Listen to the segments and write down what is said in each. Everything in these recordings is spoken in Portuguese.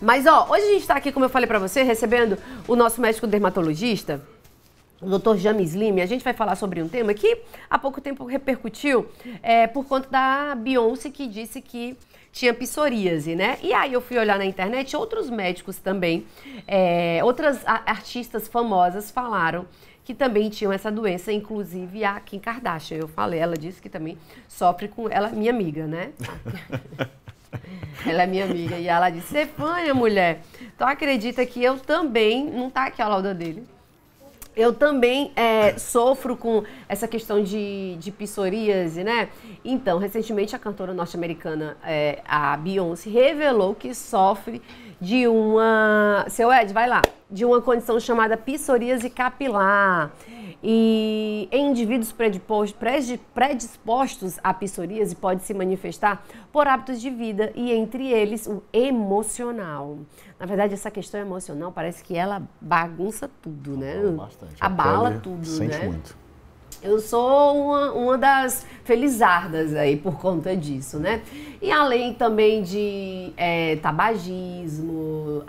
Mas, ó, hoje a gente está aqui, como eu falei para você, recebendo o nosso médico dermatologista, o doutor James Lime. A gente vai falar sobre um tema que há pouco tempo repercutiu é, por conta da Beyoncé, que disse que tinha psoríase, né? E aí eu fui olhar na internet, outros médicos também, é, outras artistas famosas falaram que também tinham essa doença, inclusive a Kim Kardashian. Eu falei, ela disse que também sofre com ela, minha amiga, né? Ela é minha amiga. E ela disse, você é minha mulher. Então acredita que eu também, não tá aqui a lauda dele. Eu também é, sofro com essa questão de, de psoríase, né? Então, recentemente a cantora norte-americana, é, a Beyoncé, revelou que sofre de uma. Seu Ed, vai lá. De uma condição chamada psoríase capilar e em indivíduos predispostos à psoríase pode se manifestar por hábitos de vida e entre eles o emocional. Na verdade, essa questão emocional parece que ela bagunça tudo, né? Bastante. Abala tudo, sente né? Muito. Eu sou uma, uma das felizardas aí por conta disso, né? E além também de é, tabagismo,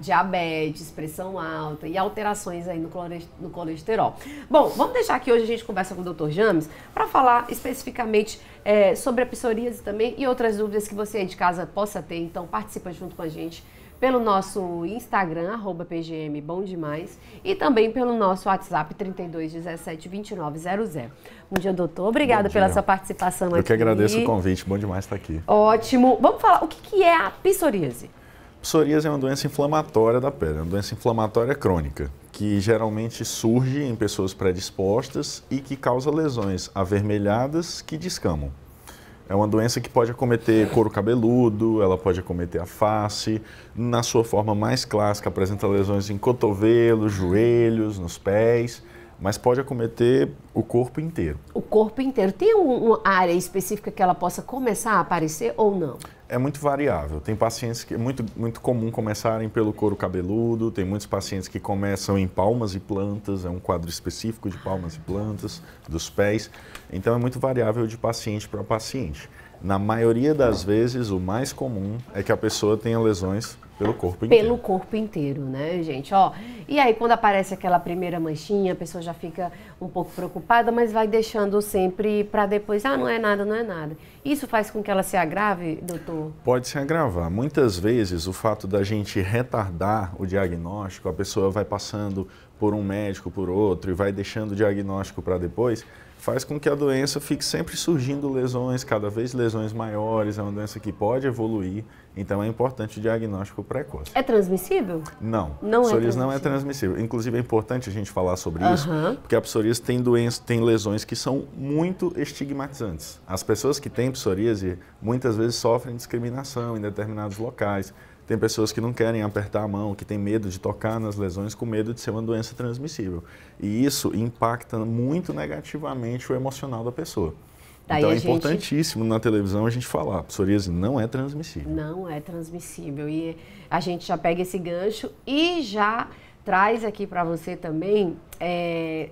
diabetes, pressão alta e alterações aí no, colesterol. Bom, vamos deixar aqui hoje a gente conversa com o Dr. James para falar especificamente é, sobre a psoríase também e outras dúvidas que você aí de casa possa ter. Então participa junto com a gente pelo nosso Instagram, arroba PGM Bom Demais, e também pelo nosso WhatsApp 32172900. Bom dia, doutor. Obrigada pela sua participação Eu aqui. Eu que agradeço o convite, bom demais estar aqui. Ótimo. Vamos falar o que, é a psoríase? Psoríase é uma doença inflamatória da pele, é uma doença inflamatória crônica, que geralmente surge em pessoas predispostas e que causa lesões avermelhadas que descamam. É uma doença que pode acometer couro cabeludo, ela pode acometer a face. Na sua forma mais clássica, apresenta lesões em cotovelos, joelhos, nos pés, mas pode acometer o corpo inteiro. O corpo inteiro. Tem uma área específica que ela possa começar a aparecer ou não? é muito variável. Tem pacientes que é muito, muito comum começarem pelo couro cabeludo, tem muitos pacientes que começam em palmas e plantas, é um quadro específico de palmas e plantas, dos pés. Então é muito variável de paciente para paciente. Na maioria das vezes, o mais comum é que a pessoa tenha lesões pelo corpo inteiro. Pelo corpo inteiro, né, gente? Ó, e aí quando aparece aquela primeira manchinha, a pessoa já fica um pouco preocupada, mas vai deixando sempre para depois, ah, não é nada, não é nada. Isso faz com que ela se agrave, doutor? Pode se agravar. Muitas vezes o fato da gente retardar o diagnóstico, a pessoa vai passando por um médico, por outro e vai deixando o diagnóstico para depois faz com que a doença fique sempre surgindo lesões, cada vez lesões maiores, é uma doença que pode evoluir, então é importante o diagnóstico precoce. É transmissível? Não. Não é psoríase é não é transmissível. Inclusive é importante a gente falar sobre isso, porque a psoríase tem doenças, tem lesões que são muito estigmatizantes. As pessoas que têm psoríase muitas vezes sofrem discriminação em determinados locais. Tem pessoas que não querem apertar a mão, que tem medo de tocar nas lesões com medo de ser uma doença transmissível. E isso impacta muito negativamente o emocional da pessoa. Daí então é gente... importantíssimo na televisão a gente falar, psoríase não é transmissível. Não é transmissível e a gente já pega esse gancho e já traz aqui para você também é,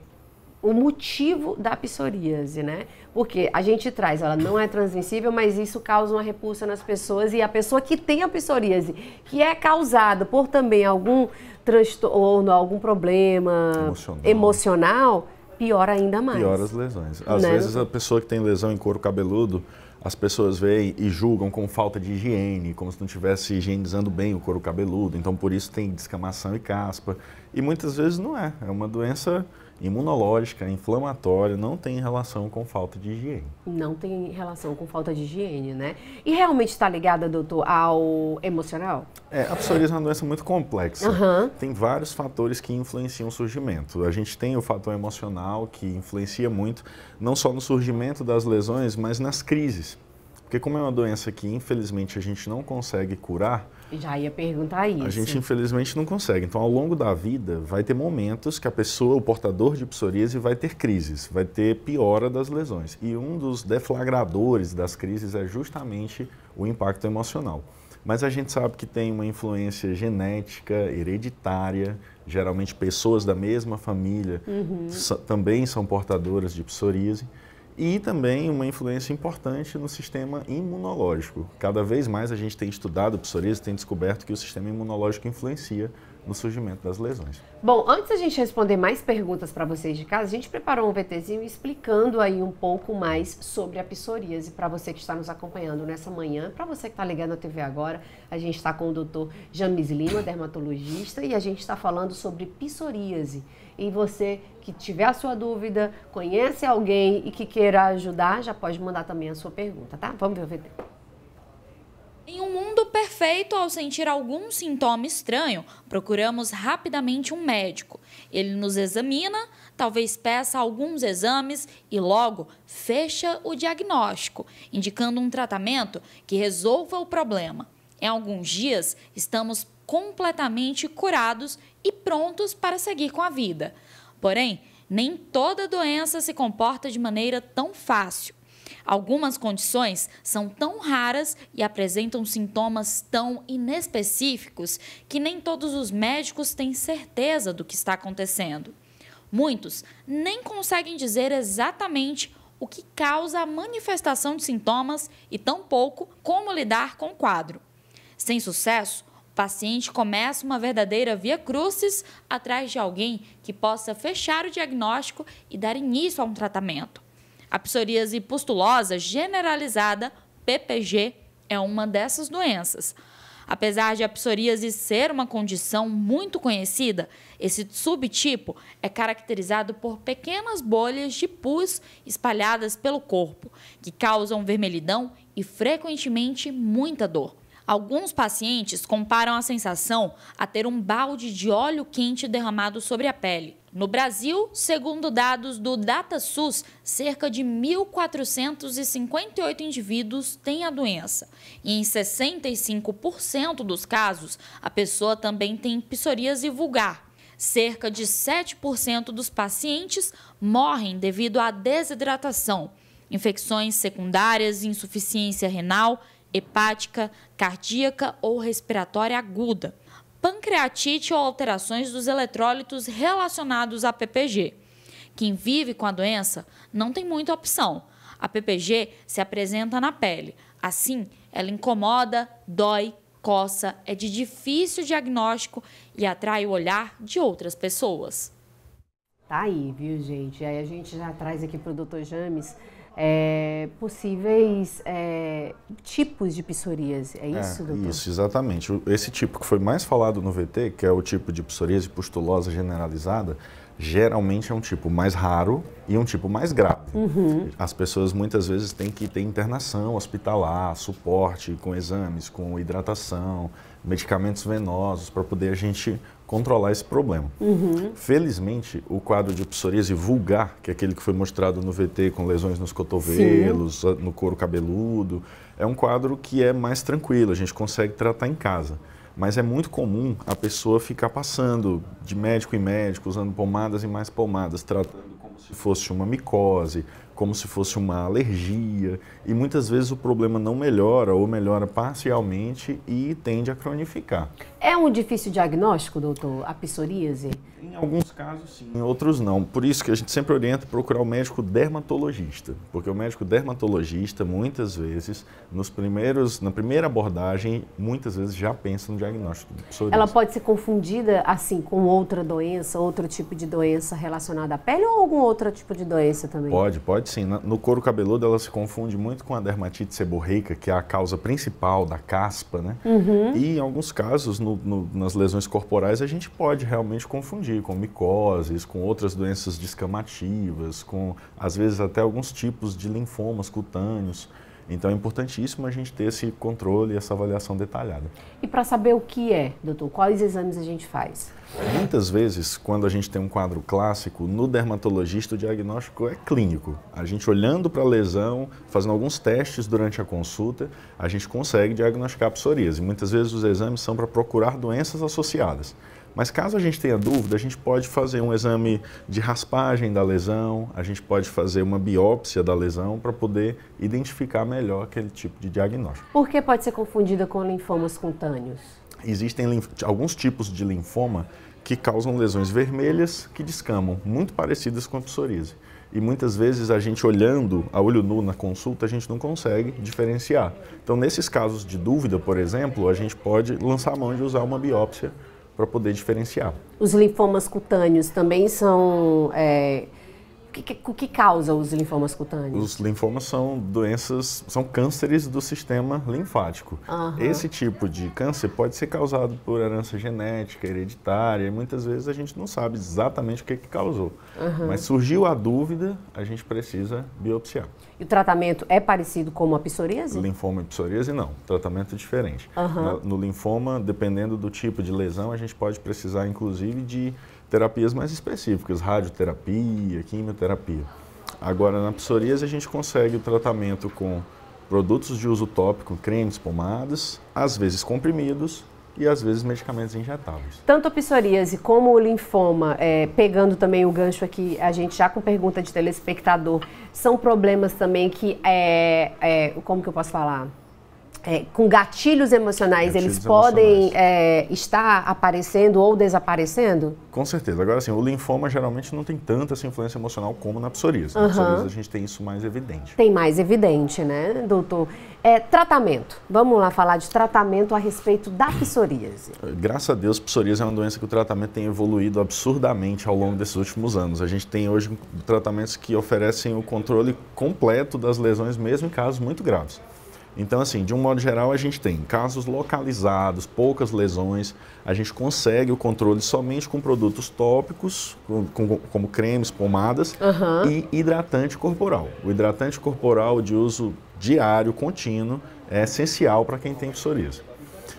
o motivo da psoríase, né? Porque a gente traz, ela não é transmissível, mas isso causa uma repulsa nas pessoas e a pessoa que tem a psoríase, que é causada por também algum transtorno, algum problema emocional, emocional piora ainda mais. Piora as lesões. Às né? vezes a pessoa que tem lesão em couro cabeludo, as pessoas veem e julgam com falta de higiene, como se não estivesse higienizando bem o couro cabeludo. Então por isso tem descamação e caspa. E muitas vezes não é. É uma doença imunológica, inflamatória, não tem relação com falta de higiene. Não tem relação com falta de higiene, né? E realmente está ligada, doutor, ao emocional? É, a psoríase é uma doença muito complexa. Uhum. Tem vários fatores que influenciam o surgimento. A gente tem o fator emocional que influencia muito, não só no surgimento das lesões, mas nas crises. Porque como é uma doença que infelizmente a gente não consegue curar, já ia perguntar isso. A gente infelizmente não consegue. Então, ao longo da vida, vai ter momentos que a pessoa, o portador de psoríase, vai ter crises, vai ter piora das lesões. E um dos deflagradores das crises é justamente o impacto emocional. Mas a gente sabe que tem uma influência genética, hereditária, geralmente pessoas da mesma família uhum. também são portadoras de psoríase e também uma influência importante no sistema imunológico. Cada vez mais a gente tem estudado psoríase, tem descoberto que o sistema imunológico influencia no surgimento das lesões. Bom, antes a gente responder mais perguntas para vocês de casa, a gente preparou um VTzinho explicando aí um pouco mais sobre a psoríase para você que está nos acompanhando nessa manhã, para você que está ligando a TV agora, a gente está com o Dr. James Lima, dermatologista, e a gente está falando sobre psoríase. E você que tiver a sua dúvida, conhece alguém e que queira ajudar, já pode mandar também a sua pergunta, tá? Vamos ver o VT. Em um mundo perfeito, ao sentir algum sintoma estranho, procuramos rapidamente um médico. Ele nos examina, talvez peça alguns exames e logo fecha o diagnóstico, indicando um tratamento que resolva o problema. Em alguns dias, estamos completamente curados e prontos para seguir com a vida. Porém, nem toda doença se comporta de maneira tão fácil. Algumas condições são tão raras e apresentam sintomas tão inespecíficos que nem todos os médicos têm certeza do que está acontecendo. Muitos nem conseguem dizer exatamente o que causa a manifestação de sintomas e tampouco como lidar com o quadro. Sem sucesso, paciente começa uma verdadeira via crucis atrás de alguém que possa fechar o diagnóstico e dar início a um tratamento. A psoríase pustulosa generalizada, PPG, é uma dessas doenças. Apesar de a psoríase ser uma condição muito conhecida, esse subtipo é caracterizado por pequenas bolhas de pus espalhadas pelo corpo, que causam vermelhidão e frequentemente muita dor. Alguns pacientes comparam a sensação a ter um balde de óleo quente derramado sobre a pele. No Brasil, segundo dados do DataSUS, cerca de 1.458 indivíduos têm a doença. E em 65% dos casos, a pessoa também tem psoríase vulgar. Cerca de 7% dos pacientes morrem devido à desidratação, infecções secundárias, insuficiência renal hepática, cardíaca ou respiratória aguda, pancreatite ou alterações dos eletrólitos relacionados à PPG. Quem vive com a doença não tem muita opção. A PPG se apresenta na pele. Assim, ela incomoda, dói, coça, é de difícil diagnóstico e atrai o olhar de outras pessoas tá aí, viu, gente? Aí a gente já traz aqui para o Dr. James é, possíveis é, tipos de psoríase, é, é isso, é, doutor? Isso, exatamente. Esse tipo que foi mais falado no VT, que é o tipo de psoríase pustulosa generalizada, geralmente é um tipo mais raro e um tipo mais grave. Uhum. As pessoas muitas vezes têm que ter internação hospitalar, suporte com exames, com hidratação, medicamentos venosos para poder a gente controlar esse problema. Uhum. Felizmente, o quadro de psoríase vulgar, que é aquele que foi mostrado no VT com lesões nos cotovelos, Sim. no couro cabeludo, é um quadro que é mais tranquilo, a gente consegue tratar em casa. Mas é muito comum a pessoa ficar passando de médico em médico, usando pomadas e mais pomadas, tratando se fosse uma micose, como se fosse uma alergia. E muitas vezes o problema não melhora ou melhora parcialmente e tende a cronificar. É um difícil diagnóstico, doutor, a psoríase? Em alguns casos, sim. Em outros, não. Por isso que a gente sempre orienta procurar o médico dermatologista, porque o médico dermatologista, muitas vezes, nos primeiros, na primeira abordagem, muitas vezes já pensa no diagnóstico Ela pode ser confundida, assim, com outra doença, outro tipo de doença relacionada à pele ou algum outro tipo de doença também? Pode, pode sim. No couro cabeludo, ela se confunde muito com a dermatite seborreica, que é a causa principal da caspa, né? Uhum. E em alguns casos, no, no, nas lesões corporais, a gente pode realmente confundir com micose micoses, com outras doenças descamativas, com às vezes até alguns tipos de linfomas cutâneos. Então é importantíssimo a gente ter esse controle, e essa avaliação detalhada. E para saber o que é, doutor, quais exames a gente faz? Muitas vezes, quando a gente tem um quadro clássico, no dermatologista o diagnóstico é clínico. A gente olhando para a lesão, fazendo alguns testes durante a consulta, a gente consegue diagnosticar a psoríase. Muitas vezes os exames são para procurar doenças associadas. Mas caso a gente tenha dúvida, a gente pode fazer um exame de raspagem da lesão, a gente pode fazer uma biópsia da lesão para poder identificar melhor aquele tipo de diagnóstico. Por que pode ser confundida com linfomas cutâneos? Existem alguns tipos de linfoma que causam lesões vermelhas que descamam, muito parecidas com a psoríase. E muitas vezes a gente olhando a olho nu na consulta, a gente não consegue diferenciar. Então, nesses casos de dúvida, por exemplo, a gente pode lançar a mão de usar uma biópsia para poder diferenciar. Os linfomas cutâneos também são é, que, que, o que causa os linfomas cutâneos? Os linfomas são doenças, são cânceres do sistema linfático. Uhum. Esse tipo de câncer pode ser causado por herança genética, hereditária, e muitas vezes a gente não sabe exatamente o que, que causou. Uhum. Mas surgiu a dúvida, a gente precisa biopsiar. E o tratamento é parecido com a psoríase? Linfoma e psoríase, não. Tratamento diferente. Uhum. No, no linfoma, dependendo do tipo de lesão, a gente pode precisar, inclusive, de terapias mais específicas, radioterapia, quimioterapia. Agora, na psoríase, a gente consegue o tratamento com produtos de uso tópico, cremes, pomadas, às vezes comprimidos e às vezes medicamentos injetáveis. Tanto a psoríase como o linfoma, é, pegando também o gancho aqui, a gente já com pergunta de telespectador, são problemas também que, é, é, como que eu posso falar? é, com gatilhos emocionais, gatilhos eles podem emocionais. É, estar aparecendo ou desaparecendo? Com certeza. Agora, assim, o linfoma geralmente não tem tanta essa influência emocional como na psoríase. Uhum. Na psoríase a gente tem isso mais evidente. Tem mais evidente, né, doutor? É, tratamento. Vamos lá falar de tratamento a respeito da psoríase. Graças a Deus, psoríase é uma doença que o tratamento tem evoluído absurdamente ao longo desses últimos anos. A gente tem hoje tratamentos que oferecem o controle completo das lesões, mesmo em casos muito graves. Então, assim, de um modo geral, a gente tem casos localizados, poucas lesões, a gente consegue o controle somente com produtos tópicos, com, com, como cremes, pomadas uhum. e hidratante corporal. O hidratante corporal de uso diário, contínuo, é essencial para quem tem psoríase.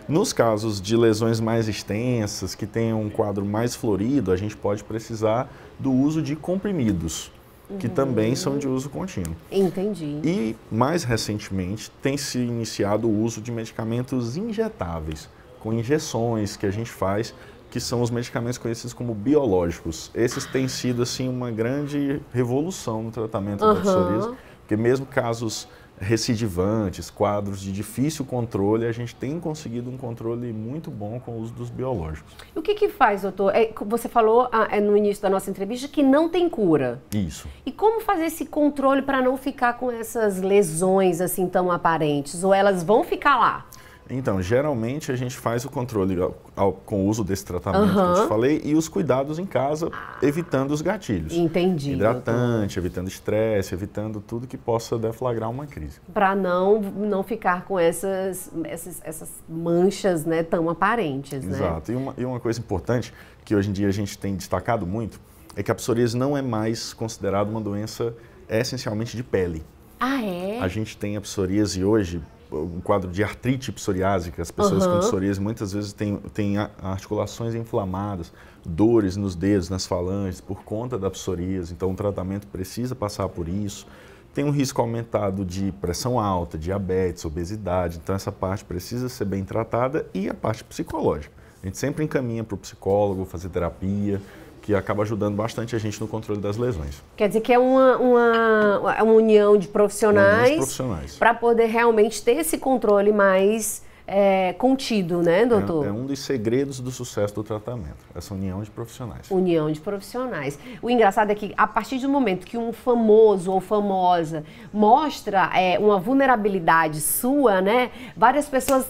Nos casos de lesões mais extensas, que tenham um quadro mais florido, a gente pode precisar do uso de comprimidos que uhum. também são de uso contínuo. Entendi. E, mais recentemente, tem se iniciado o uso de medicamentos injetáveis, com injeções que a gente faz, que são os medicamentos conhecidos como biológicos. Esses têm sido, assim, uma grande revolução no tratamento uhum. da psoríase, porque mesmo casos recidivantes, quadros de difícil controle, a gente tem conseguido um controle muito bom com o uso dos biológicos. E o que, que faz, doutor? É, você falou ah, é, no início da nossa entrevista que não tem cura. Isso. E como fazer esse controle para não ficar com essas lesões assim tão aparentes? Ou elas vão ficar lá? Então, geralmente a gente faz o controle ao, ao, com o uso desse tratamento uhum. que eu te falei e os cuidados em casa, evitando os gatilhos. Entendi. Hidratante, evitando estresse, evitando tudo que possa deflagrar uma crise. Para não, não ficar com essas, essas, essas manchas né, tão aparentes. Né? Exato. E uma, e uma coisa importante que hoje em dia a gente tem destacado muito é que a psoríase não é mais considerada uma doença essencialmente de pele. Ah, é? A gente tem a psoríase hoje um quadro de artrite psoriásica, as pessoas uhum. com psoríase muitas vezes têm, têm articulações inflamadas, dores nos dedos, nas falanges, por conta da psoríase. Então, o tratamento precisa passar por isso. Tem um risco aumentado de pressão alta, diabetes, obesidade. Então, essa parte precisa ser bem tratada e a parte psicológica. A gente sempre encaminha para o psicólogo, fazer terapia, que acaba ajudando bastante a gente no controle das lesões. Quer dizer que é uma, uma, é uma união de profissionais para poder realmente ter esse controle mais é, contido, né, é, doutor? É, é, um dos segredos do sucesso do tratamento, essa união de profissionais. União de profissionais. O engraçado é que a partir do momento que um famoso ou famosa mostra é, uma vulnerabilidade sua, né, várias pessoas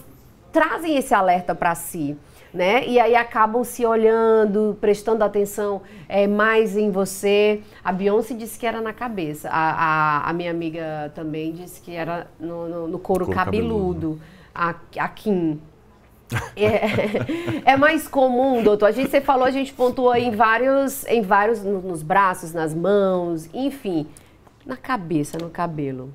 trazem esse alerta para si né? E aí acabam se olhando, prestando atenção é, mais em você. A Beyoncé disse que era na cabeça. A, a, a minha amiga também disse que era no, no, no couro, couro, cabeludo. cabeludo. A, a Kim. É, é, mais comum, doutor. A gente você falou, a gente pontuou em vários, em vários nos braços, nas mãos, enfim, na cabeça, no cabelo.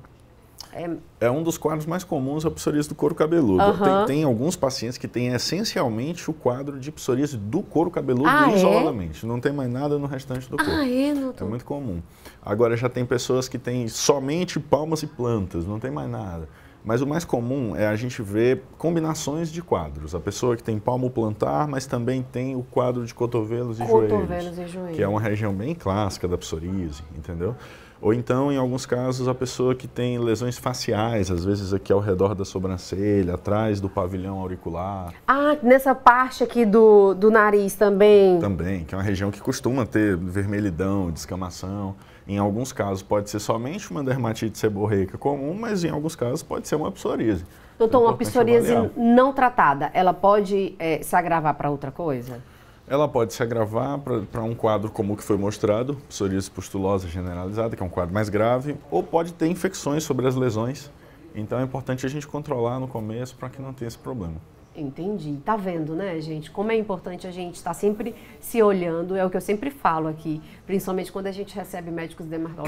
É... é um dos quadros mais comuns a psoríase do couro cabeludo. Uhum. Tem, tem, alguns pacientes que têm essencialmente o quadro de psoríase do couro cabeludo ah, é? isoladamente. É? Não tem mais nada no restante do ah, corpo. é? Não tô... É muito comum. Agora já tem pessoas que têm somente palmas e plantas, não tem mais nada. Mas o mais comum é a gente ver combinações de quadros. A pessoa que tem palmo plantar, mas também tem o quadro de cotovelos e cotovelos joelhos. E joelhos. Que é uma região bem clássica da psoríase, entendeu? Ou então, em alguns casos, a pessoa que tem lesões faciais, às vezes aqui ao redor da sobrancelha, atrás do pavilhão auricular. Ah, nessa parte aqui do, do nariz também. Também, que é uma região que costuma ter vermelhidão, descamação. De em alguns casos pode ser somente uma dermatite seborreica comum, mas em alguns casos pode ser uma psoríase. Doutor, é uma psoríase avaliar. não tratada, ela pode é, se agravar para outra coisa? Ela pode se agravar para um quadro como o que foi mostrado, psoríase pustulosa generalizada, que é um quadro mais grave, ou pode ter infecções sobre as lesões. Então é importante a gente controlar no começo para que não tenha esse problema. Entendi. Tá vendo, né, gente? Como é importante a gente estar tá sempre se olhando, é o que eu sempre falo aqui, principalmente quando a gente recebe médicos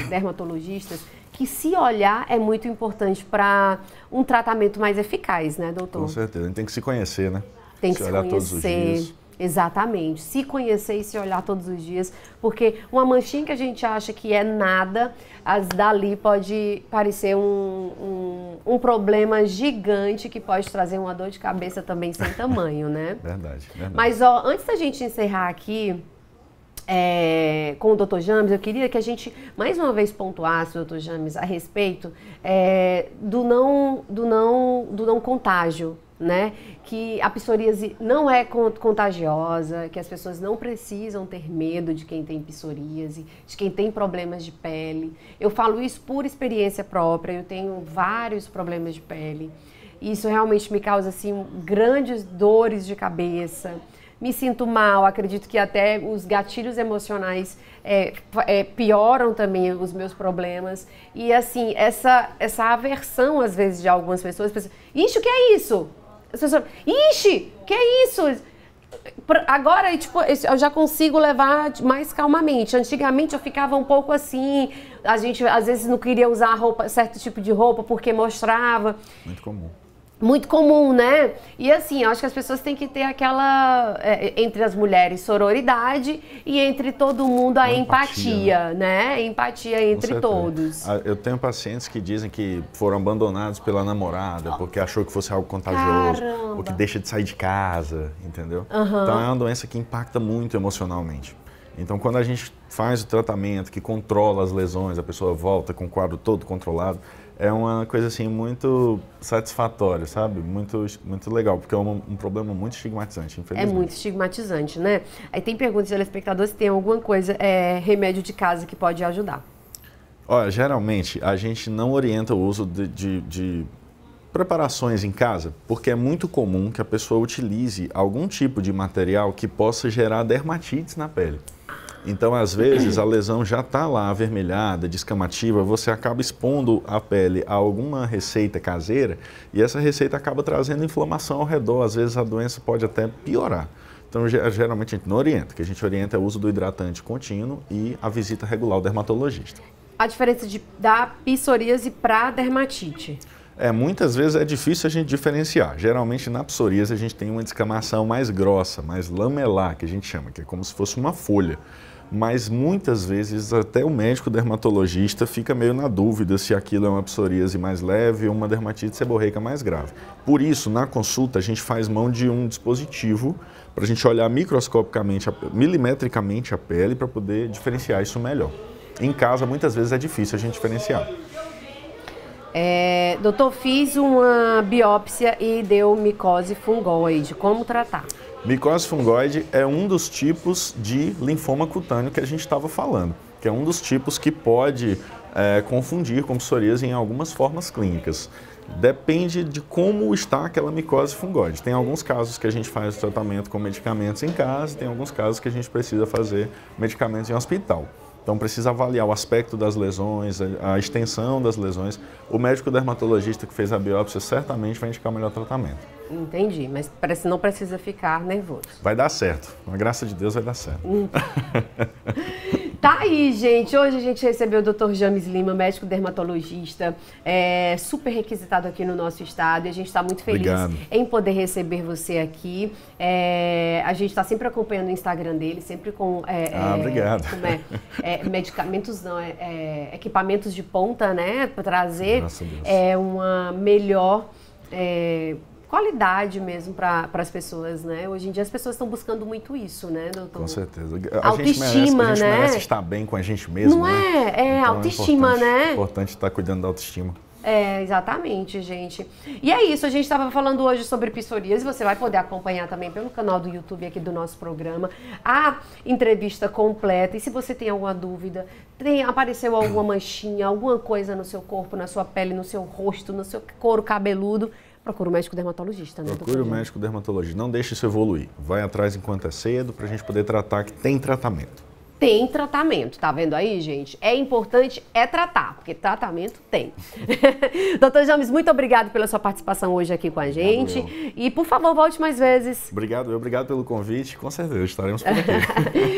dermatologistas, que se olhar é muito importante para um tratamento mais eficaz, né, doutor? Com certeza. A gente tem que se conhecer, né? Tem que se, se conhecer. Exatamente. Se conhecer e se olhar todos os dias, porque uma manchinha que a gente acha que é nada, as dali pode parecer um, um, um problema gigante que pode trazer uma dor de cabeça também sem tamanho, né? verdade, verdade. Mas ó, antes da gente encerrar aqui, é, com o Dr. James, eu queria que a gente mais uma vez pontuasse, Dr. James, a respeito é, do, não, do, não, do não contágio, né? Que a psoríase não é contagiosa, que as pessoas não precisam ter medo de quem tem psoríase, de quem tem problemas de pele. Eu falo isso por experiência própria, eu tenho vários problemas de pele. Isso realmente me causa assim grandes dores de cabeça me sinto mal, acredito que até os gatilhos emocionais é, é, pioram também os meus problemas. E assim, essa, essa aversão, às vezes, de algumas pessoas, pessoas ixi, o que é isso? As pessoas, ixi, o que é isso? Agora, tipo, eu já consigo levar mais calmamente. Antigamente eu ficava um pouco assim, a gente às vezes não queria usar roupa, certo tipo de roupa porque mostrava. Muito comum muito comum, né? E assim, acho que as pessoas têm que ter aquela é, entre as mulheres sororidade e entre todo mundo a empatia, empatia, né? né? Empatia entre todos. Ah, eu tenho pacientes que dizem que foram abandonados pela namorada oh. porque achou que fosse algo contagioso, Caramba. que deixa de sair de casa, entendeu? Uhum. Então é uma doença que impacta muito emocionalmente. Então, quando a gente faz o tratamento que controla as lesões, a pessoa volta com o quadro todo controlado, é uma coisa assim muito satisfatória, sabe? Muito, muito legal, porque é um, um problema muito estigmatizante, é infelizmente. É muito estigmatizante, né? Aí tem perguntas de telespectadores se tem alguma coisa, é, remédio de casa que pode ajudar. Olha, geralmente a gente não orienta o uso de, de, de preparações em casa, porque é muito comum que a pessoa utilize algum tipo de material que possa gerar dermatites na pele. Então, às vezes, a lesão já está lá avermelhada, descamativa, você acaba expondo a pele a alguma receita caseira e essa receita acaba trazendo inflamação ao redor. Às vezes, a doença pode até piorar. Então, geralmente, a gente não orienta. O que a gente orienta é o uso do hidratante contínuo e a visita regular ao dermatologista. A diferença de, da psoríase para dermatite? É, muitas vezes é difícil a gente diferenciar. Geralmente na psoríase a gente tem uma descamação mais grossa, mais lamelar, que a gente chama, que é como se fosse uma folha mas muitas vezes até o médico dermatologista fica meio na dúvida se aquilo é uma psoríase mais leve ou uma dermatite seborreica mais grave. Por isso, na consulta, a gente faz mão de um dispositivo para a gente olhar microscopicamente, milimetricamente a pele para poder diferenciar isso melhor. Em casa, muitas vezes é difícil a gente diferenciar. É, doutor, fiz uma biópsia e deu micose fungoide. Como tratar? Micose fungoide é um dos tipos de linfoma cutâneo que a gente estava falando, que é um dos tipos que pode é, confundir com psoríase em algumas formas clínicas. Depende de como está aquela micose fungoide. Tem alguns casos que a gente faz o tratamento com medicamentos em casa, tem alguns casos que a gente precisa fazer medicamentos em hospital. Então precisa avaliar o aspecto das lesões, a extensão das lesões. O médico dermatologista que fez a biópsia certamente vai indicar o melhor tratamento. Entendi, mas não precisa ficar nervoso. Vai dar certo. Com a graça de Deus vai dar certo. Hum. Tá aí, gente. Hoje a gente recebeu o Dr. James Lima, médico dermatologista, é, super requisitado aqui no nosso estado. E a gente está muito feliz Obrigado. em poder receber você aqui. É, a gente está sempre acompanhando o Instagram dele, sempre com. É, ah, é, obrigado. Né, é, medicamentos, não, é, equipamentos de ponta, né? Para trazer Nossa, é, uma melhor. É, qualidade mesmo para as pessoas, né? Hoje em dia as pessoas estão buscando muito isso, né, doutor? Com certeza. A autoestima, gente merece, a gente né? merece estar bem com a gente mesmo, Não né? é? É, então, é autoestima, é né? É importante estar cuidando da autoestima. É, exatamente, gente. E é isso, a gente estava falando hoje sobre psoríase, você vai poder acompanhar também pelo canal do YouTube aqui do nosso programa a entrevista completa. E se você tem alguma dúvida, tem, apareceu alguma manchinha, alguma coisa no seu corpo, na sua pele, no seu rosto, no seu couro cabeludo, procura o médico dermatologista. Né, Procure o médico dermatologista. Não deixe isso evoluir. Vai atrás enquanto é cedo para a gente poder tratar, que tem tratamento. Tem tratamento, tá vendo aí, gente? É importante é tratar, porque tratamento tem. Doutor James, muito obrigado pela sua participação hoje aqui com a gente. Obrigado, e, por favor, volte mais vezes. Obrigado, eu obrigado pelo convite. Com certeza, estaremos por aqui.